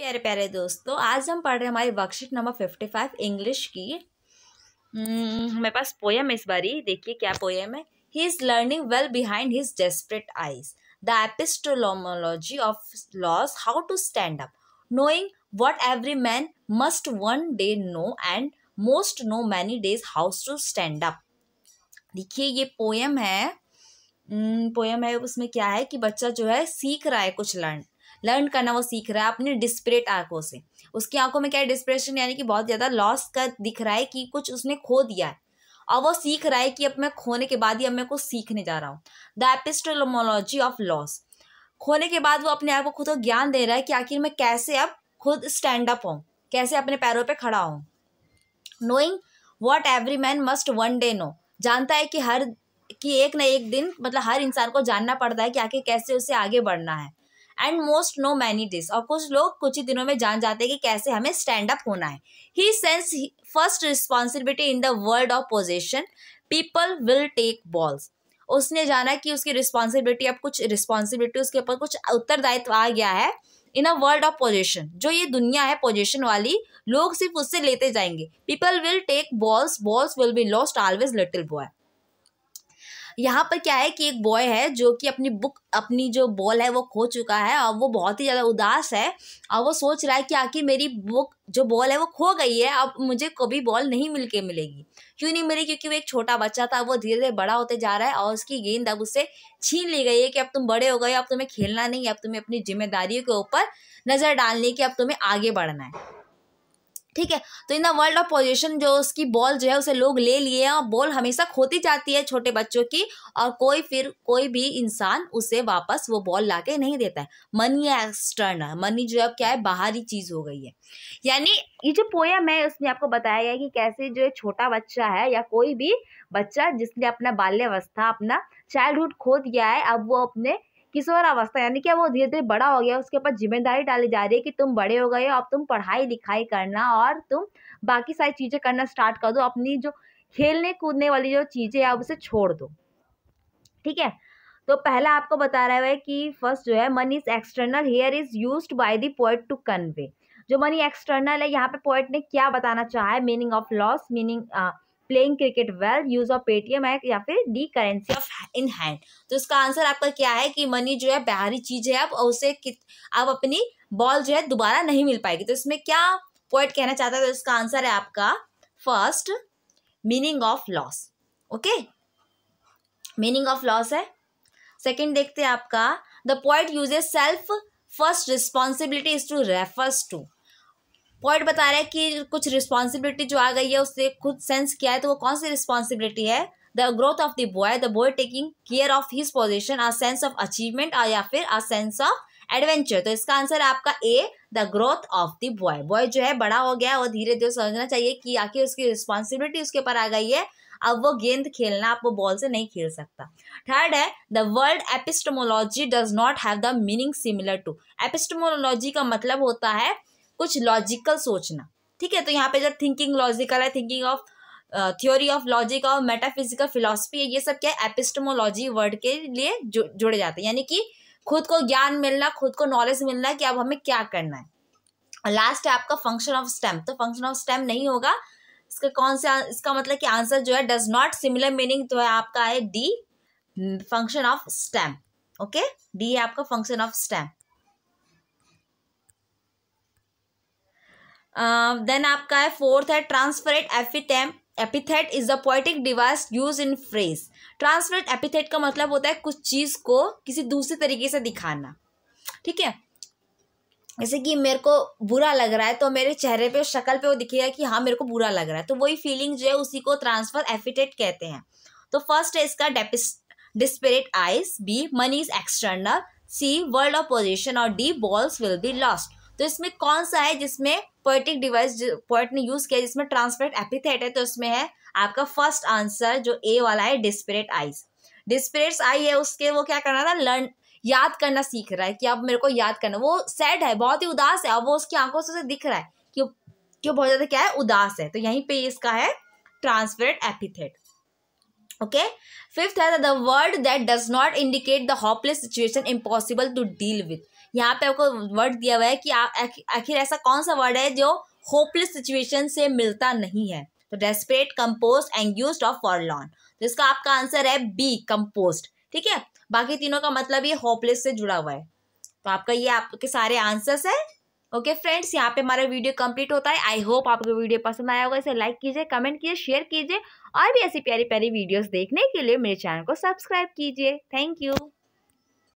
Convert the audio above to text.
प्यारे प्यारे दोस्तों आज हम पढ़ रहे हैं हमारी worksheet number fifty five English की हमारे हम्म, पास पोएम इस बारी देखिए क्या पोएम है he is learning well behind his desperate eyes the epistemology of loss how to stand up knowing what every man must one day know and most know many days how to stand up देखिए ये poem है poem हम्म, है उसमें क्या है कि बच्चा जो है सीख रहा है कुछ लर्न लर्न करना वो सीख रहा है अपनी डिस्परेट आंखों से उसकी आंखों में क्या है डिस्प्रेशन यानी कि बहुत ज़्यादा लॉस का दिख रहा है कि कुछ उसने खो दिया है और वो सीख रहा है कि अब मैं खोने के बाद ही अब मैं कुछ सीखने जा रहा हूँ द एपिस्टोलोमोलॉजी ऑफ लॉस खोने के बाद वो अपने आप को खुद को ज्ञान दे रहा है कि आखिर मैं कैसे अब खुद स्टैंड अप हूँ कैसे अपने पैरों पर पे खड़ा हूँ knowing what every man must one day know जानता है कि हर कि एक ना एक दिन मतलब हर इंसान को जानना पड़ता है कि आखिर कैसे उसे आगे बढ़ना है and most know many days और कुछ लोग कुछ ही दिनों में जान जाते हैं कि कैसे हमें स्टैंड अप होना है he sense first responsibility in the world of position people will take balls उसने जाना कि उसकी रिस्पॉन्सिबिलिटी अब कुछ रिस्पॉन्सिबिलिटी उसके ऊपर कुछ उत्तरदायित्व आ गया है in a world of position जो ये दुनिया है पोजिशन वाली लोग सिर्फ उससे लेते जाएंगे people will take balls balls will be lost always little boy यहाँ पर क्या है कि एक बॉय है जो कि अपनी बुक अपनी जो बॉल है वो खो चुका है और वो बहुत ही ज़्यादा उदास है और वो सोच रहा है कि आखिर मेरी बुक जो बॉल है वो खो गई है अब मुझे कभी बॉल नहीं मिल के मिलेगी क्यों नहीं मिली क्योंकि वो एक छोटा बच्चा था वो धीरे धीरे बड़ा होते जा रहा है और उसकी गेंद अब उससे छीन ली गई है कि अब तुम बड़े हो गए अब तुम्हें खेलना नहीं है अब तुम्हें अपनी जिम्मेदारियों के ऊपर नज़र डालनी है कि अब तुम्हें आगे बढ़ना है ठीक है तो in the world of position जो उसकी बॉल जो है उसे लोग ले लिए हैं और बॉल हमेशा खोती जाती है छोटे बच्चों की और कोई फिर कोई भी इंसान उसे वापस वो बॉल ला के नहीं देता है मनी एक्सटर्नल मनी जो है क्या है बाहरी चीज़ हो गई है यानी ये जो पोयम है उसमें आपको बताया गया कि कैसे जो छोटा बच्चा है या कोई भी बच्चा जिसने अपना बाल्यावस्था अपना चाइल्डहुड खो दिया है अब वो अपने किशोर अवस्था यानी कि वो धीरे धीरे बड़ा हो गया उसके ऊपर जिम्मेदारी डाली जा रही है कि तुम बड़े हो गए अब तुम पढ़ाई लिखाई करना और तुम बाकी सारी चीज़ें करना स्टार्ट कर दो अपनी जो खेलने कूदने वाली जो चीज़ें है उसे छोड़ दो ठीक है तो पहला आपको बता रहा है कि फर्स्ट जो है money is external here is use by the poet to convey जो मनी एक्सटर्नल है यहाँ पे पोइट ने क्या बताना चाहा है meaning of loss meaning playing cricket well use of Paytm है या फिर the currency of in hand तो इसका आंसर आपका क्या है कि मनी जो है बाहरी चीज है अब उसे अब अपनी बॉल जो है दोबारा नहीं मिल पाएगी तो इसमें क्या पॉइंट कहना चाहता है तो इसका आंसर है आपका first meaning of loss okay meaning of loss है सेकेंड देखते हैं आपका the point a self first responsibility is to refers to point बता रहा है कि कुछ रिस्पॉन्सिबिलिटी जो आ गई है उससे खुद सेंस किया है तो वो कौन सी रिस्पॉन्सिबिलिटी है the growth of the boy the boy taking care of his position a sense of achievement और या फिर आ सेंस ऑफ एडवेंचर तो इसका आंसर है आपका A the growth of the boy boy जो है बड़ा हो गया है और धीरे धीरे समझना चाहिए कि आखिर उसकी रिस्पॉन्सिबिलिटी उसके ऊपर आ गई है अब वो गेंद खेलना आप वो बॉल से नहीं खेल सकता थर्ड है the world epistemology does not have the meaning similar to epistemology का मतलब होता है कुछ लॉजिकल सोचना ठीक है तो यहाँ पे जब थिंकिंग लॉजिकल है thinking of theory of logic और मेटाफिजिकल फिलोसफी है ये सब क्या है एपिस्टमोलॉजी वर्ड के लिए जु, जुड़े जाते हैं यानी कि खुद को ज्ञान मिलना खुद को नॉलेज मिलना कि अब हमें क्या करना है लास्ट है आपका फंक्शन ऑफ स्टेम तो फंक्शन ऑफ स्टेम नहीं होगा इसका कौन सा इसका मतलब कि आंसर जो है डज नॉट सिमिलर मीनिंग तो है आपका है D function of stem okay D है आपका function of stem then uh, आपका है फोर्थ है transferred epithet epithet is the poetic device use in phrase transferred epithet का मतलब होता है कुछ चीज़ को किसी दूसरे तरीके से दिखाना ठीक है जैसे कि मेरे को बुरा लग रहा है तो मेरे चेहरे पे शक्ल पे वो दिखेगा कि हाँ मेरे को बुरा लग रहा है तो वही फीलिंग जो है उसी को ट्रांसफर एफिटेट कहते हैं तो फर्स्ट है इसका desperate eyes B money is external C world of position और D balls will be lost तो इसमें कौन सा है जिसमें पोएटिक डिवाइस पोएट ने यूज किया जिसमें ट्रांसपेरेंट एपिथेट है तो इसमें है आपका फर्स्ट आंसर जो ए वाला है डिस्परेट आईज डिस्परेट आई है उसके वो क्या करना था लर्न याद करना सीख रहा है कि अब मेरे को याद करना वो सैड है बहुत ही उदास है अब वो उसकी आंखों से उसे दिख रहा है क्यों क्यों बहुत ज़्यादा क्या है उदास है तो यहीं पे इसका है ट्रांसपेरेंट एपिथेट ओके फिफ्थ है the word that does not indicate the hopeless situation impossible to deal with यहाँ पे आपको वर्ड दिया हुआ है कि आखिर ऐसा कौन सा वर्ड है जो होपलेस सिचुएशन से मिलता नहीं है तो डेस्परेट कंपोस्ट यूज ऑफ लॉन तो इसका आपका आंसर है बी कंपोस्ट ठीक है बाकी तीनों का मतलब ये होपलेस से जुड़ा हुआ है तो आपका ये आपके सारे आंसर्स है ओके फ्रेंड्स यहाँ पे हमारा वीडियो कंप्लीट होता है आई होप आपको वीडियो पसंद आया होगा इसे लाइक कीजिए कमेंट कीजिए शेयर कीजिए और भी ऐसी प्यारी प्यारी वीडियोस देखने के लिए मेरे चैनल को सब्सक्राइब कीजिए थैंक यू